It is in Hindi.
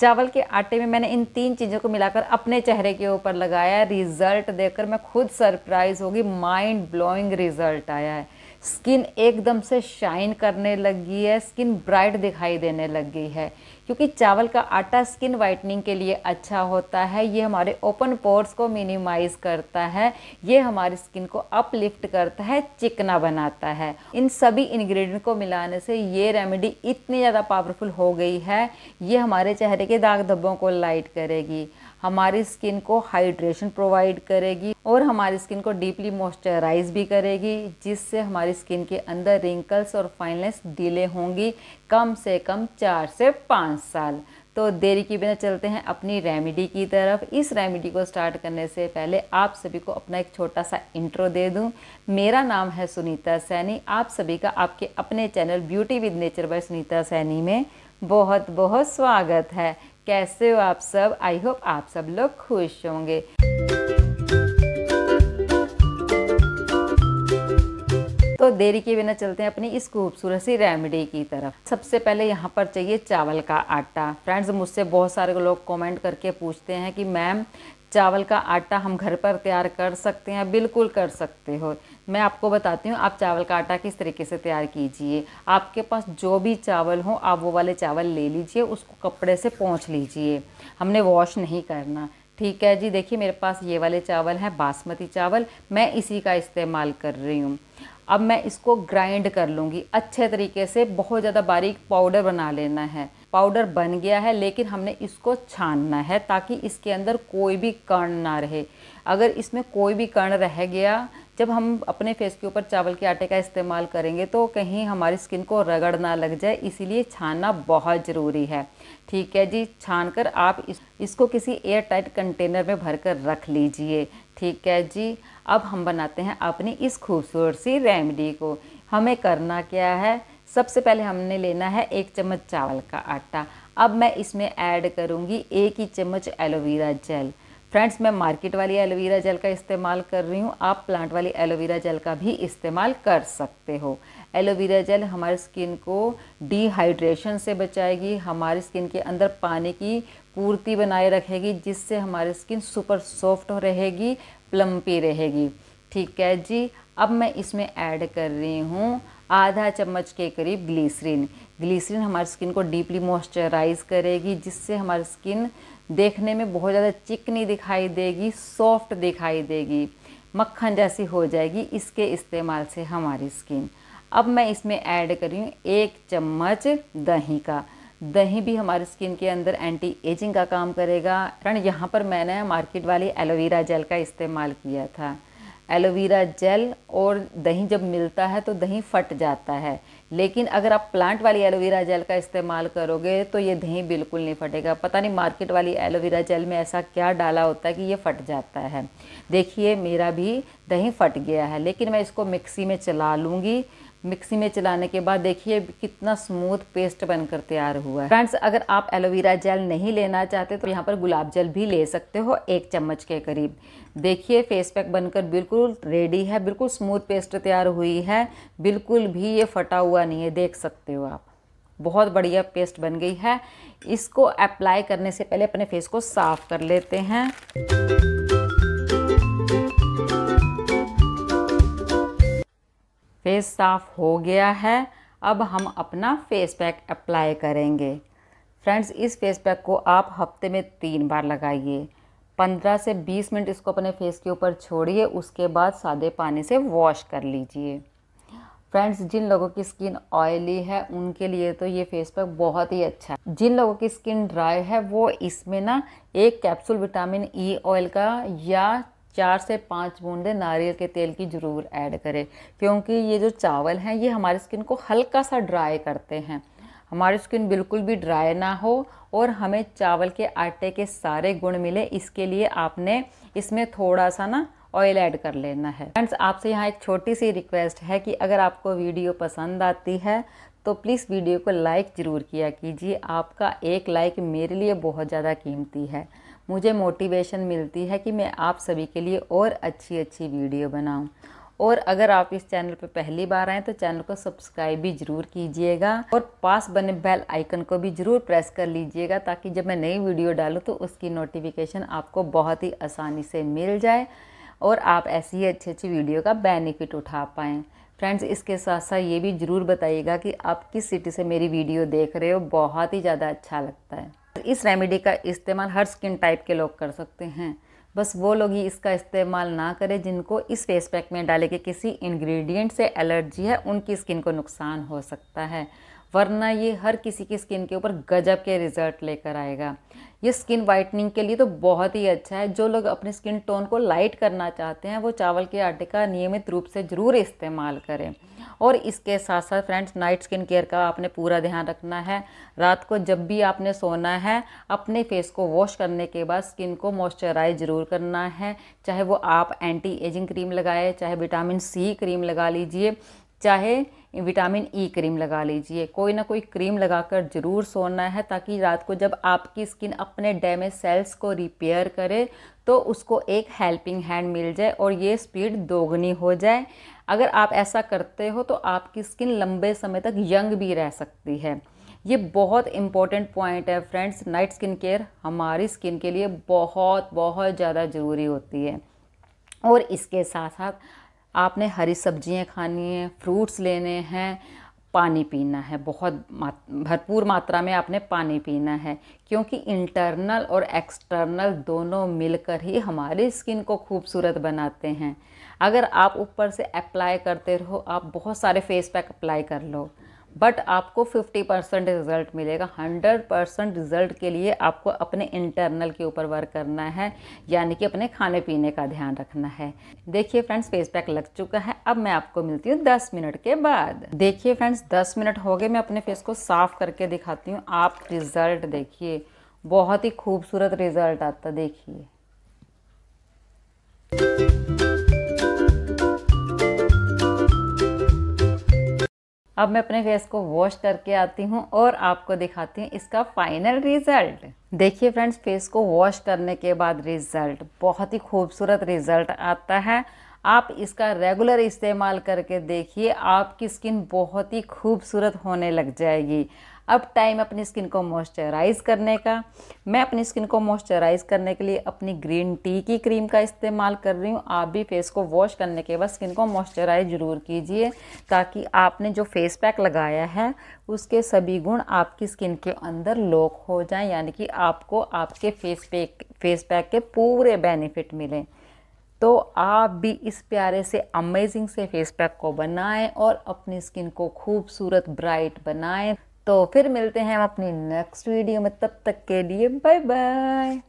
चावल के आटे में मैंने इन तीन चीज़ों को मिलाकर अपने चेहरे के ऊपर लगाया रिज़ल्ट देखकर मैं खुद सरप्राइज़ होगी माइंड ब्लोइंग रिज़ल्ट आया है स्किन एकदम से शाइन करने लगी है स्किन ब्राइट दिखाई देने लगी है क्योंकि चावल का आटा स्किन वाइटनिंग के लिए अच्छा होता है ये हमारे ओपन पोर्स को मिनिमाइज करता है ये हमारी स्किन को अपलिफ्ट करता है चिकना बनाता है इन सभी इंग्रेडिएंट को मिलाने से ये रेमेडी इतनी ज़्यादा पावरफुल हो गई है ये हमारे चेहरे के दाग धब्बों को लाइट करेगी हमारी स्किन को हाइड्रेशन प्रोवाइड करेगी और हमारी स्किन को डीपली मॉइस्चराइज भी करेगी जिससे हमारी स्किन के अंदर रिंकल्स और फाइननेस डिले होंगी कम से कम चार से पाँच साल तो देरी के बिना चलते हैं अपनी रेमेडी की तरफ इस रेमेडी को स्टार्ट करने से पहले आप सभी को अपना एक छोटा सा इंट्रो दे दूं मेरा नाम है सुनीता सैनी आप सभी का आपके अपने channel beauty with nature by Sunita Saini में बहुत बहुत स्वागत है कैसे हो आप सब आई होप आप सब लोग खुश होंगे तो देरी के बिना चलते हैं अपनी इस खूबसूरत सी रेमेडी की तरफ सबसे पहले यहाँ पर चाहिए चावल का आटा फ्रेंड्स मुझसे बहुत सारे लोग कमेंट करके पूछते हैं कि मैम चावल का आटा हम घर पर तैयार कर सकते हैं बिल्कुल कर सकते हो मैं आपको बताती हूँ आप चावल का आटा किस तरीके से तैयार कीजिए आपके पास जो भी चावल हो आप वो वाले चावल ले लीजिए उसको कपड़े से पहुँच लीजिए हमने वॉश नहीं करना ठीक है जी देखिए मेरे पास ये वाले चावल हैं बासमती चावल मैं इसी का इस्तेमाल कर रही हूँ अब मैं इसको ग्राइंड कर लूँगी अच्छे तरीके से बहुत ज़्यादा बारीक पाउडर बना लेना है पाउडर बन गया है लेकिन हमने इसको छानना है ताकि इसके अंदर कोई भी कण ना रहे अगर इसमें कोई भी कण रह गया जब हम अपने फेस के ऊपर चावल के आटे का इस्तेमाल करेंगे तो कहीं हमारी स्किन को रगड़ ना लग जाए इसीलिए छानना बहुत ज़रूरी है ठीक है जी छान कर आप इस, इसको किसी एयर टाइट कंटेनर में भर कर रख लीजिए ठीक है जी अब हम बनाते हैं अपनी इस खूबसूरत सी रेमडी को हमें करना क्या है सबसे पहले हमने लेना है एक चम्मच चावल का आटा अब मैं इसमें ऐड करूँगी एक ही चम्मच एलोवेरा जेल फ्रेंड्स मैं मार्केट वाली एलोवेरा जेल का इस्तेमाल कर रही हूँ आप प्लांट वाली एलोवेरा जेल का भी इस्तेमाल कर सकते हो एलोवेरा जेल हमारी स्किन को डिहाइड्रेशन से बचाएगी हमारी स्किन के अंदर पानी की पूर्ति बनाए रखेगी जिससे हमारी स्किन सुपर सॉफ्ट रहेगी प्लम्पी रहेगी ठीक है जी अब मैं इसमें ऐड कर रही हूँ आधा चम्मच के करीब ग्लीसरीन ग्लीसरीन हमारी स्किन को डीपली मॉइस्चराइज करेगी जिससे हमारी स्किन देखने में बहुत ज़्यादा चिकनी दिखाई देगी सॉफ्ट दिखाई देगी मक्खन जैसी हो जाएगी इसके इस्तेमाल से हमारी स्किन अब मैं इसमें ऐड कर रही हूँ एक चम्मच दही का दही भी हमारी स्किन के अंदर एंटी एजिंग का काम करेगा कारण यहाँ पर मैंने मार्केट वाली एलोवेरा जेल का इस्तेमाल किया था एलोवेरा जेल और दही जब मिलता है तो दही फट जाता है लेकिन अगर आप प्लांट वाली एलोवेरा जेल का इस्तेमाल करोगे तो ये दही बिल्कुल नहीं फटेगा पता नहीं मार्केट वाली एलोवेरा जेल में ऐसा क्या डाला होता है कि ये फट जाता है देखिए मेरा भी दही फट गया है लेकिन मैं इसको मिक्सी में चला लूँगी मिक्सी में चलाने के बाद देखिए कितना स्मूथ पेस्ट बनकर तैयार हुआ है फ्रेंड्स अगर आप एलोवेरा जेल नहीं लेना चाहते तो यहाँ पर गुलाब जल भी ले सकते हो एक चम्मच के करीब देखिए फेस पैक बनकर बिल्कुल रेडी है बिल्कुल स्मूथ पेस्ट तैयार हुई है बिल्कुल भी ये फटा हुआ नहीं है देख सकते हो आप बहुत बढ़िया पेस्ट बन गई है इसको अप्लाई करने से पहले अपने फेस को साफ़ कर लेते हैं फेस साफ हो गया है अब हम अपना फेस पैक अप्लाई करेंगे फ्रेंड्स इस फेस पैक को आप हफ्ते में तीन बार लगाइए पंद्रह से बीस मिनट इसको अपने फेस के ऊपर छोड़िए उसके बाद सादे पानी से वॉश कर लीजिए फ्रेंड्स जिन लोगों की स्किन ऑयली है उनके लिए तो ये फेस पैक बहुत ही अच्छा है जिन लोगों की स्किन ड्राई है वो इसमें ना एक कैप्सूल विटामिन ई ऑयल का या चार से पाँच बूंदे नारियल के तेल की ज़रूर ऐड करें क्योंकि ये जो चावल हैं ये हमारी स्किन को हल्का सा ड्राई करते हैं हमारी स्किन बिल्कुल भी ड्राई ना हो और हमें चावल के आटे के सारे गुण मिले इसके लिए आपने इसमें थोड़ा सा ना ऑयल ऐड कर लेना है फ्रेंड्स आपसे यहाँ एक छोटी सी रिक्वेस्ट है कि अगर आपको वीडियो पसंद आती है तो प्लीज़ वीडियो को लाइक ज़रूर किया कीजिए आपका एक लाइक मेरे लिए बहुत ज़्यादा कीमती है मुझे मोटिवेशन मिलती है कि मैं आप सभी के लिए और अच्छी अच्छी वीडियो बनाऊं और अगर आप इस चैनल पर पहली बार आएँ तो चैनल को सब्सक्राइब भी ज़रूर कीजिएगा और पास बने बेल आइकन को भी ज़रूर प्रेस कर लीजिएगा ताकि जब मैं नई वीडियो डालूँ तो उसकी नोटिफिकेशन आपको बहुत ही आसानी से मिल जाए और आप ऐसी ही अच्छी अच्छी वीडियो का बेनिफिट उठा पाएँ फ्रेंड्स इसके साथ साथ ये भी ज़रूर बताइएगा कि आप किस सिटी से मेरी वीडियो देख रहे हो बहुत ही ज़्यादा अच्छा लगता है तो इस रेमेडी का इस्तेमाल हर स्किन टाइप के लोग कर सकते हैं बस वो लोग ही इसका इस्तेमाल ना करें जिनको इस फेस पैक में डाले के किसी इंग्रेडिएंट से एलर्जी है उनकी स्किन को नुकसान हो सकता है वरना ये हर किसी की स्किन के ऊपर गजब के रिजल्ट लेकर आएगा ये स्किन वाइटनिंग के लिए तो बहुत ही अच्छा है जो लोग अपने स्किन टोन को लाइट करना चाहते हैं वो चावल के आटे का नियमित रूप से ज़रूर इस्तेमाल करें और इसके साथ साथ फ्रेंड्स नाइट स्किन केयर का आपने पूरा ध्यान रखना है रात को जब भी आपने सोना है अपने फेस को वॉश करने के बाद स्किन को मॉइस्चराइज ज़रूर करना है चाहे वो आप एंटी एजिंग क्रीम लगाए चाहे विटामिन सी क्रीम लगा लीजिए चाहे विटामिन ई e क्रीम लगा लीजिए कोई ना कोई क्रीम लगाकर ज़रूर सोना है ताकि रात को जब आपकी स्किन अपने डैमेज सेल्स को रिपेयर करे तो उसको एक हेल्पिंग हैंड मिल जाए और ये स्पीड दोगुनी हो जाए अगर आप ऐसा करते हो तो आपकी स्किन लंबे समय तक यंग भी रह सकती है ये बहुत इंपॉर्टेंट पॉइंट है फ्रेंड्स नाइट स्किन केयर हमारी स्किन के लिए बहुत बहुत ज़्यादा ज़रूरी होती है और इसके साथ साथ आपने हरी सब्जियां खानी हैं फ्रूट्स लेने हैं पानी पीना है बहुत मात, भरपूर मात्रा में आपने पानी पीना है क्योंकि इंटरनल और एक्सटर्नल दोनों मिलकर ही हमारी स्किन को खूबसूरत बनाते हैं अगर आप ऊपर से अप्लाई करते रहो आप बहुत सारे फेस पैक अप्लाई कर लो बट आपको 50 परसेंट रिजल्ट मिलेगा 100 परसेंट रिजल्ट के लिए आपको अपने इंटरनल के ऊपर वर्क करना है यानी कि अपने खाने पीने का ध्यान रखना है देखिए फ्रेंड्स फेस पैक लग चुका है अब मैं आपको मिलती हूँ 10 मिनट के बाद देखिए फ्रेंड्स 10 मिनट हो गए मैं अपने फेस को साफ करके दिखाती हूँ आप रिज़ल्ट देखिए बहुत ही खूबसूरत रिज़ल्ट आता देखिए अब मैं अपने फेस को वॉश करके आती हूँ और आपको दिखाती हूँ इसका फाइनल रिज़ल्ट देखिए फ्रेंड्स फेस को वॉश करने के बाद रिज़ल्ट बहुत ही खूबसूरत रिज़ल्ट आता है आप इसका रेगुलर इस्तेमाल करके देखिए आपकी स्किन बहुत ही खूबसूरत होने लग जाएगी अब टाइम अपनी स्किन को मॉइस्चराइज़ करने का मैं अपनी स्किन को मॉइस्चराइज़ करने के लिए अपनी ग्रीन टी की क्रीम का इस्तेमाल कर रही हूँ आप भी फेस को वॉश करने के बाद स्किन को मॉइस्चराइज ज़रूर कीजिए ताकि आपने जो फेस पैक लगाया है उसके सभी गुण आपकी स्किन के अंदर लॉक हो जाए यानी कि आपको आपके फेस पैक फेस पैक के पूरे बेनिफिट मिलें तो आप भी इस प्यारे से अमेजिंग से फेस पैक को बनाएं और अपनी स्किन को खूबसूरत ब्राइट बनाएं तो फिर मिलते हैं हम अपनी नेक्स्ट वीडियो में तब तक के लिए बाय बाय